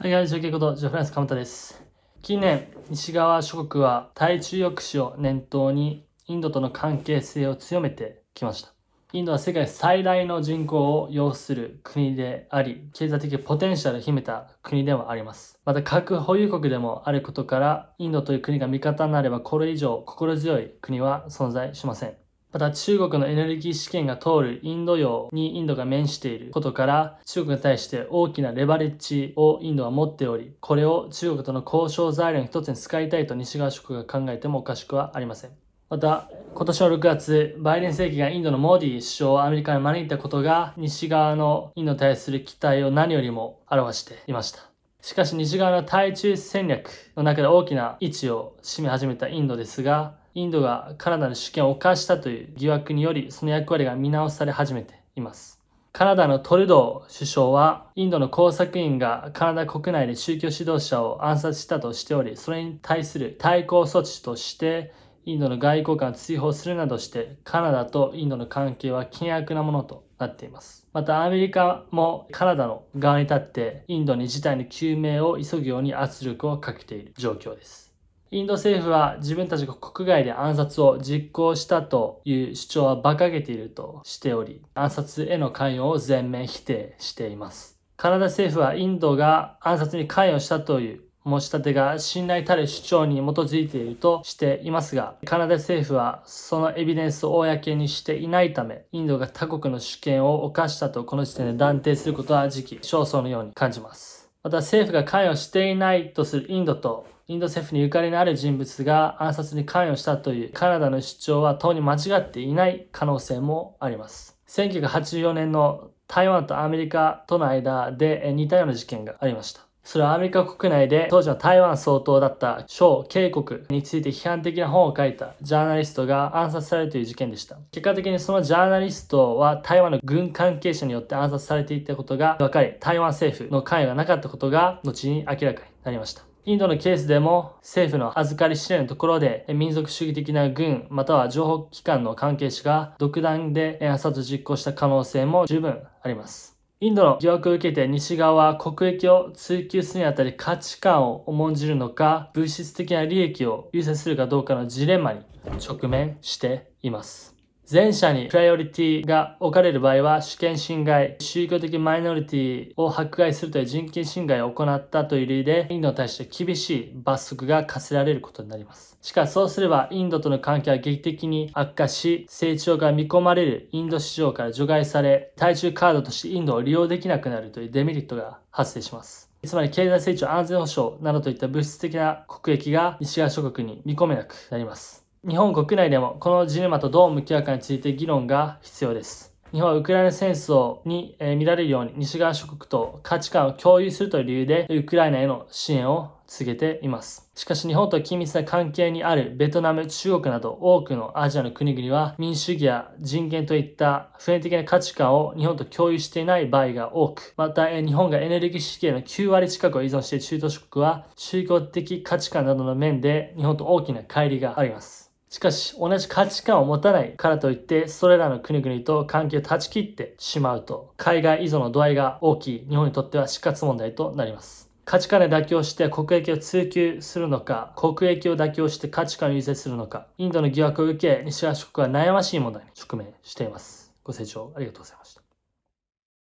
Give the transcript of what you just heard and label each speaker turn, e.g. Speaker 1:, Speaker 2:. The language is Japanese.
Speaker 1: はい、はい、中継こと、ジョフランス・カムタです。近年、西側諸国は対中抑止を念頭に、インドとの関係性を強めてきました。インドは世界最大の人口を要する国であり、経済的ポテンシャルを秘めた国でもあります。また核保有国でもあることから、インドという国が味方になればこれ以上心強い国は存在しません。また中国のエネルギー資源が通るインド洋にインドが面していることから中国に対して大きなレバレッジをインドは持っておりこれを中国との交渉材料の一つに使いたいと西側諸国が考えてもおかしくはありませんまた今年の6月バイデン政権がインドのモディ首相をアメリカに招いたことが西側のインドに対する期待を何よりも表していましたしかし西側の対中戦略の中で大きな位置を占め始めたインドですがインドがカナダの主権を犯したという疑惑により、その役割が見直され始めています。カナダのトルドー首相は、インドの工作員がカナダ国内で宗教指導者を暗殺したとしており、それに対する対抗措置として、インドの外交官を追放するなどして、カナダとインドの関係は険悪なものとなっています。またアメリカもカナダの側に立って、インドに事態の究明を急ぐように圧力をかけている状況です。インド政府は自分たちが国外で暗殺を実行したという主張は馬鹿げているとしており、暗殺への関与を全面否定しています。カナダ政府はインドが暗殺に関与したという申し立てが信頼たる主張に基づいているとしていますが、カナダ政府はそのエビデンスを公にしていないため、インドが他国の主権を犯したとこの時点で断定することは時期尚早のように感じます。また政府が関与していないとするインドとインド政府にゆかりのある人物が暗殺に関与したというカナダの主張は当に間違っていない可能性もあります。1984年の台湾とアメリカとの間で似たような事件がありました。それはアメリカ国内で当時の台湾総統だった小渓国について批判的な本を書いたジャーナリストが暗殺されるという事件でした。結果的にそのジャーナリストは台湾の軍関係者によって暗殺されていたことが分かり、台湾政府の関与がなかったことが後に明らかになりました。インドのケースでも政府の預かり支援のところで民族主義的な軍または情報機関の関係者が独断で暗殺を実行した可能性も十分あります。インドの疑惑を受けて西側は国益を追求するにあたり価値観を重んじるのか物質的な利益を優先するかどうかのジレンマに直面しています。前者にプライオリティが置かれる場合は主権侵害、宗教的マイノリティを迫害するという人権侵害を行ったという理由で、インドに対して厳しい罰則が課せられることになります。しかしそうすれば、インドとの関係は劇的に悪化し、成長が見込まれるインド市場から除外され、対中カードとしてインドを利用できなくなるというデメリットが発生します。つまり経済成長、安全保障などといった物質的な国益が西側諸国に見込めなくなります。日本国内でもこのジレマとどう向き合うかについて議論が必要です。日本はウクライナ戦争に見られるように西側諸国と価値観を共有するという理由でウクライナへの支援を続けています。しかし日本と緊密な関係にあるベトナム、中国など多くのアジアの国々は民主主義や人権といった普遍的な価値観を日本と共有していない場合が多く、また日本がエネルギー資源の9割近くを依存している中東諸国は宗教的価値観などの面で日本と大きな乖離があります。しかし、同じ価値観を持たないからといって、それらの国々と関係を断ち切ってしまうと、海外依存の度合いが大きい日本にとっては死活問題となります。価値観で妥協して国益を追求するのか、国益を妥協して価値観を優先するのか、インドの疑惑を受け、西側諸国は悩ましい問題に直面しています。ご清聴ありがとうございました。